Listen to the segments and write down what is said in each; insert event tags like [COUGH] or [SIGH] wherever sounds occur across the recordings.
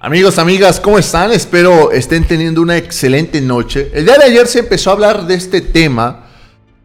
Amigos, amigas, ¿cómo están? Espero estén teniendo una excelente noche. El día de ayer se empezó a hablar de este tema,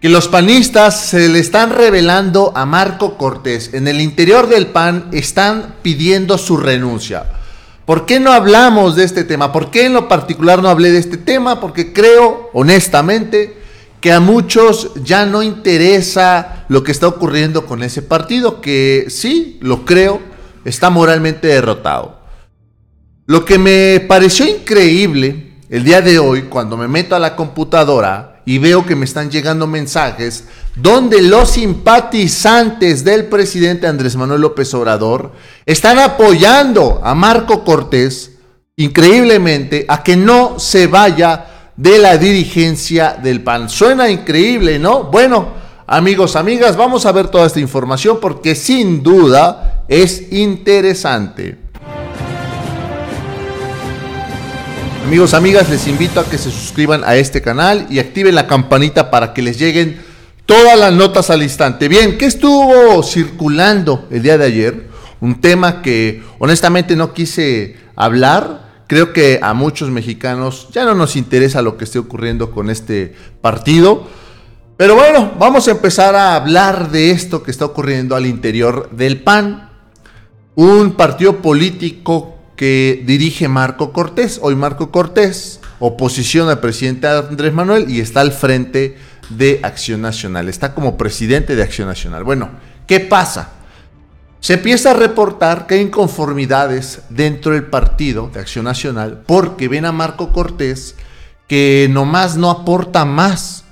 que los panistas se le están revelando a Marco Cortés. En el interior del PAN están pidiendo su renuncia. ¿Por qué no hablamos de este tema? ¿Por qué en lo particular no hablé de este tema? Porque creo, honestamente, que a muchos ya no interesa lo que está ocurriendo con ese partido, que sí, lo creo, está moralmente derrotado. Lo que me pareció increíble el día de hoy, cuando me meto a la computadora y veo que me están llegando mensajes donde los simpatizantes del presidente Andrés Manuel López Obrador están apoyando a Marco Cortés, increíblemente, a que no se vaya de la dirigencia del PAN. Suena increíble, ¿no? Bueno, amigos, amigas, vamos a ver toda esta información porque sin duda es interesante. Amigos, amigas, les invito a que se suscriban a este canal y activen la campanita para que les lleguen todas las notas al instante. Bien, ¿qué estuvo circulando el día de ayer? Un tema que honestamente no quise hablar. Creo que a muchos mexicanos ya no nos interesa lo que esté ocurriendo con este partido. Pero bueno, vamos a empezar a hablar de esto que está ocurriendo al interior del PAN. Un partido político que dirige Marco Cortés. Hoy Marco Cortés, oposición al presidente Andrés Manuel y está al frente de Acción Nacional. Está como presidente de Acción Nacional. Bueno, ¿qué pasa? Se empieza a reportar que hay inconformidades dentro del partido de Acción Nacional porque ven a Marco Cortés que nomás no aporta más,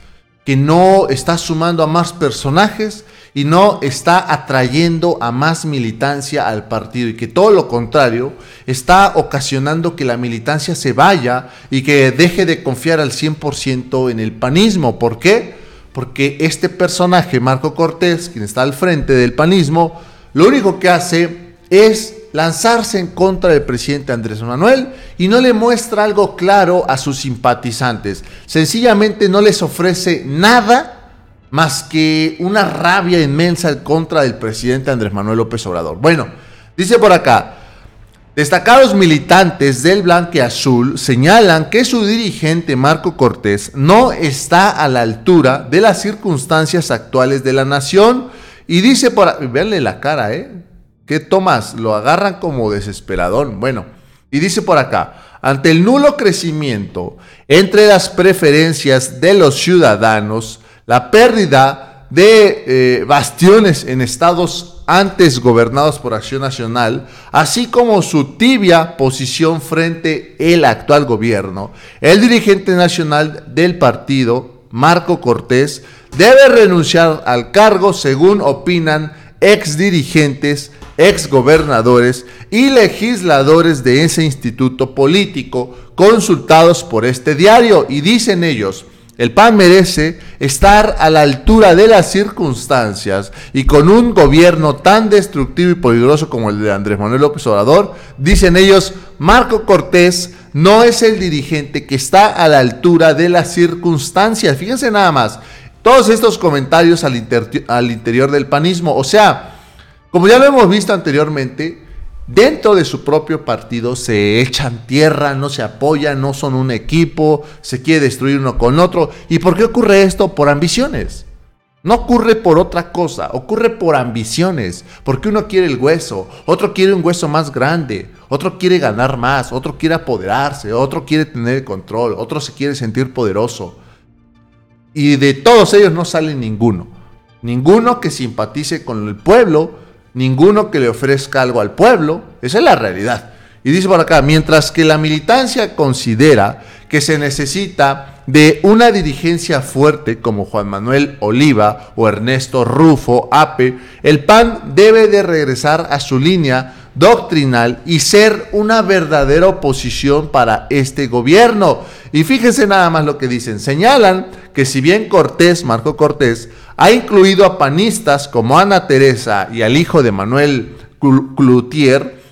que no está sumando a más personajes y no está atrayendo a más militancia al partido y que todo lo contrario está ocasionando que la militancia se vaya y que deje de confiar al 100% en el panismo. ¿Por qué? Porque este personaje, Marco Cortés, quien está al frente del panismo, lo único que hace es lanzarse en contra del presidente Andrés Manuel y no le muestra algo claro a sus simpatizantes. Sencillamente no les ofrece nada más que una rabia inmensa contra del presidente Andrés Manuel López Obrador. Bueno, dice por acá, destacados militantes del Blanque Azul señalan que su dirigente Marco Cortés no está a la altura de las circunstancias actuales de la nación y dice por verle la cara, ¿eh? que tomas? Lo agarran como desesperadón. Bueno, y dice por acá, ante el nulo crecimiento entre las preferencias de los ciudadanos, la pérdida de eh, bastiones en estados antes gobernados por Acción Nacional, así como su tibia posición frente al actual gobierno, el dirigente nacional del partido, Marco Cortés, debe renunciar al cargo según opinan ex dirigentes, ex gobernadores y legisladores de ese instituto político consultados por este diario y dicen ellos, el PAN merece estar a la altura de las circunstancias y con un gobierno tan destructivo y peligroso como el de Andrés Manuel López Obrador, dicen ellos, Marco Cortés no es el dirigente que está a la altura de las circunstancias. Fíjense nada más, todos estos comentarios al, al interior del panismo, o sea, como ya lo hemos visto anteriormente, dentro de su propio partido se echan tierra, no se apoyan, no son un equipo, se quiere destruir uno con otro. ¿Y por qué ocurre esto? Por ambiciones. No ocurre por otra cosa, ocurre por ambiciones, porque uno quiere el hueso, otro quiere un hueso más grande, otro quiere ganar más, otro quiere apoderarse, otro quiere tener el control, otro se quiere sentir poderoso. Y de todos ellos no sale ninguno. Ninguno que simpatice con el pueblo, ninguno que le ofrezca algo al pueblo. Esa es la realidad. Y dice por acá, mientras que la militancia considera que se necesita de una dirigencia fuerte como Juan Manuel Oliva o Ernesto Rufo Ape, el PAN debe de regresar a su línea doctrinal y ser una verdadera oposición para este gobierno. Y fíjense nada más lo que dicen. Señalan que si bien Cortés, Marco Cortés, ha incluido a panistas como Ana Teresa y al hijo de Manuel Cloutier.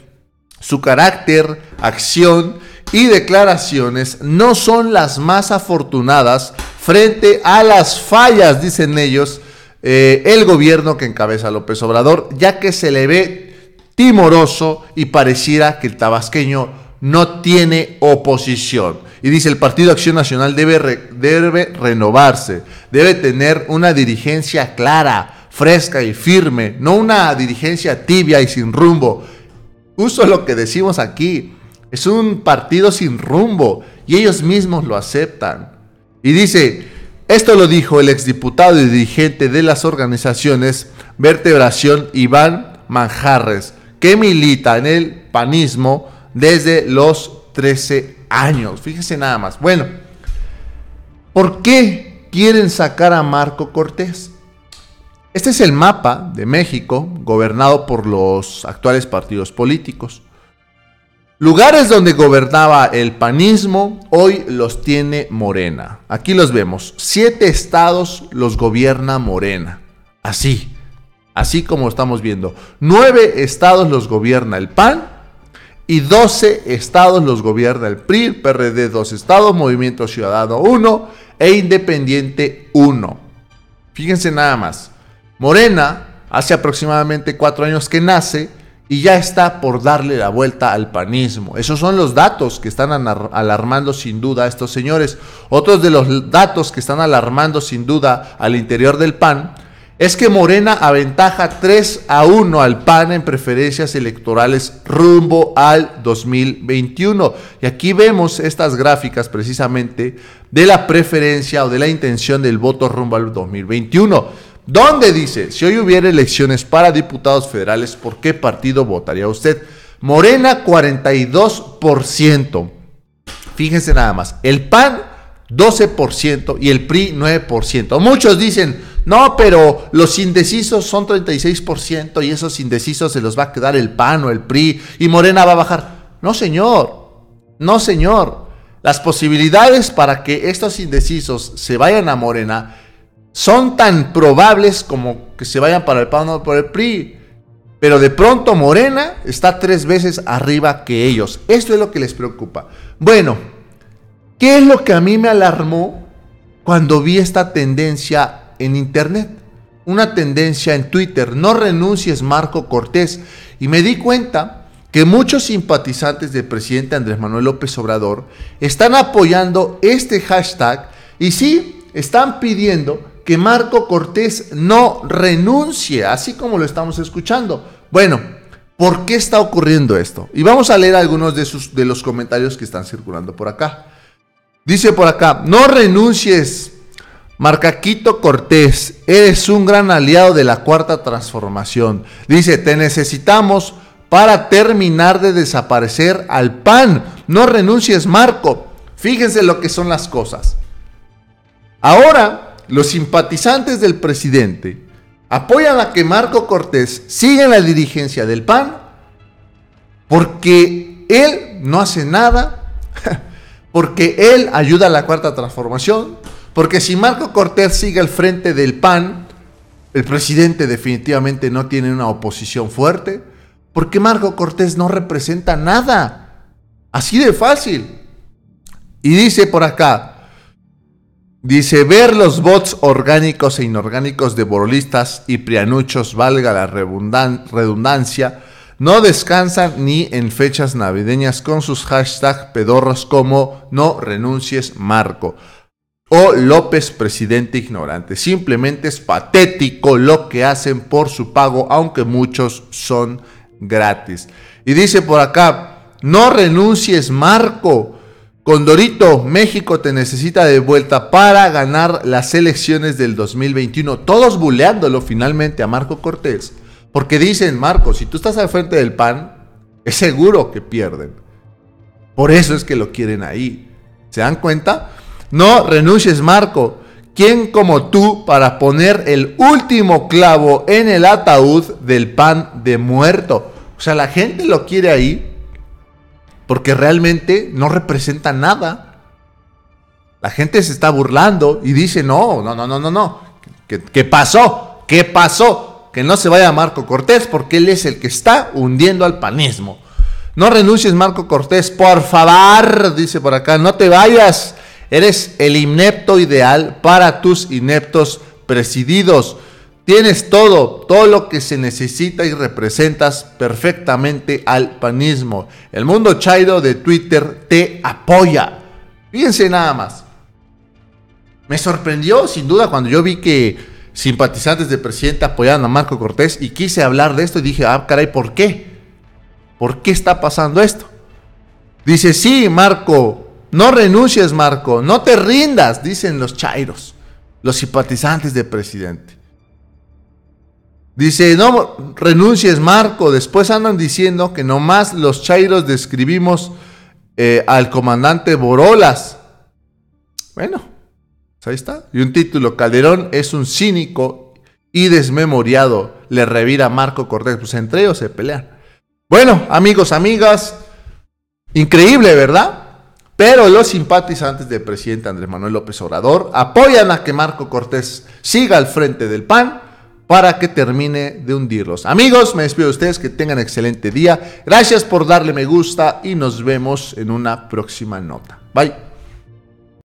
Su carácter, acción y declaraciones no son las más afortunadas frente a las fallas, dicen ellos, eh, el gobierno que encabeza López Obrador, ya que se le ve timoroso y pareciera que el tabasqueño no tiene oposición. Y dice, el Partido Acción Nacional debe, debe renovarse, debe tener una dirigencia clara, fresca y firme, no una dirigencia tibia y sin rumbo. Uso lo que decimos aquí, es un partido sin rumbo y ellos mismos lo aceptan. Y dice, esto lo dijo el exdiputado y dirigente de las organizaciones Vertebración Iván Manjarres, que milita en el panismo desde los 13 años. Fíjese nada más. Bueno, ¿por qué quieren sacar a Marco Cortés? Este es el mapa de México gobernado por los actuales partidos políticos. Lugares donde gobernaba el panismo, hoy los tiene Morena. Aquí los vemos. Siete estados los gobierna Morena. Así, así como estamos viendo. Nueve estados los gobierna el PAN y 12 estados los gobierna el PRI, PRD dos estados, Movimiento Ciudadano 1 e Independiente 1. Fíjense nada más. Morena hace aproximadamente 4 años que nace y ya está por darle la vuelta al panismo. Esos son los datos que están alarmando sin duda a estos señores. Otros de los datos que están alarmando sin duda al interior del PAN es que Morena aventaja 3 a 1 al PAN en preferencias electorales rumbo al 2021. Y aquí vemos estas gráficas precisamente de la preferencia o de la intención del voto rumbo al 2021. ¿Dónde dice, si hoy hubiera elecciones para diputados federales, ¿por qué partido votaría usted? Morena 42%. Fíjense nada más, el PAN 12% y el PRI 9%. Muchos dicen, no, pero los indecisos son 36% y esos indecisos se los va a quedar el PAN o el PRI y Morena va a bajar. No, señor. No, señor. Las posibilidades para que estos indecisos se vayan a Morena son tan probables como que se vayan para el PAN o por el PRI. Pero de pronto Morena está tres veces arriba que ellos. Esto es lo que les preocupa. Bueno, ¿qué es lo que a mí me alarmó cuando vi esta tendencia en Internet. Una tendencia en Twitter, no renuncies Marco Cortés. Y me di cuenta que muchos simpatizantes del presidente Andrés Manuel López Obrador están apoyando este hashtag y sí, están pidiendo que Marco Cortés no renuncie, así como lo estamos escuchando. Bueno, ¿por qué está ocurriendo esto? Y vamos a leer algunos de, sus, de los comentarios que están circulando por acá. Dice por acá, no renuncies Marcaquito Cortés, eres un gran aliado de la cuarta transformación. Dice, te necesitamos para terminar de desaparecer al PAN. No renuncies, Marco. Fíjense lo que son las cosas. Ahora, los simpatizantes del presidente apoyan a que Marco Cortés siga la dirigencia del PAN porque él no hace nada, [LAUGHS] porque él ayuda a la cuarta transformación, porque si Marco Cortés sigue al frente del PAN, el presidente definitivamente no tiene una oposición fuerte, porque Marco Cortés no representa nada. Así de fácil. Y dice por acá, dice, ver los bots orgánicos e inorgánicos de borolistas y prianuchos, valga la redundancia, no descansan ni en fechas navideñas con sus hashtags pedorros como no renuncies Marco o López presidente ignorante. Simplemente es patético lo que hacen por su pago, aunque muchos son gratis. Y dice por acá, no renuncies Marco. Condorito, México te necesita de vuelta para ganar las elecciones del 2021. Todos buleándolo finalmente a Marco Cortés. Porque dicen, Marco, si tú estás al frente del PAN, es seguro que pierden. Por eso es que lo quieren ahí. ¿Se dan cuenta? No renuncies, Marco. ¿Quién como tú para poner el último clavo en el ataúd del pan de muerto? O sea, la gente lo quiere ahí porque realmente no representa nada. La gente se está burlando y dice, no, no, no, no, no, no. ¿Qué, qué pasó? ¿Qué pasó? Que no se vaya Marco Cortés porque él es el que está hundiendo al panismo. No renuncies, Marco Cortés, por favor, dice por acá, no te vayas. Eres el inepto ideal para tus ineptos presididos. Tienes todo, todo lo que se necesita y representas perfectamente al panismo. El mundo chairo de Twitter te apoya. Fíjense nada más. Me sorprendió sin duda cuando yo vi que simpatizantes de presidente apoyaban a Marco Cortés y quise hablar de esto y dije, ah, caray, ¿por qué? ¿Por qué está pasando esto? Dice, sí, Marco no renuncies, Marco. No te rindas, dicen los chairos, los simpatizantes del presidente. Dice, no renuncies, Marco. Después andan diciendo que nomás los chairos describimos eh, al comandante Borolas. Bueno, pues ahí está. Y un título, Calderón es un cínico y desmemoriado. Le revira Marco Cortés. Pues entre ellos se pelean. Bueno, amigos, amigas. Increíble, ¿verdad? Pero los simpatizantes del presidente Andrés Manuel López Obrador apoyan a que Marco Cortés siga al frente del PAN para que termine de hundirlos. Amigos, me despido de ustedes, que tengan excelente día. Gracias por darle me gusta y nos vemos en una próxima nota. Bye.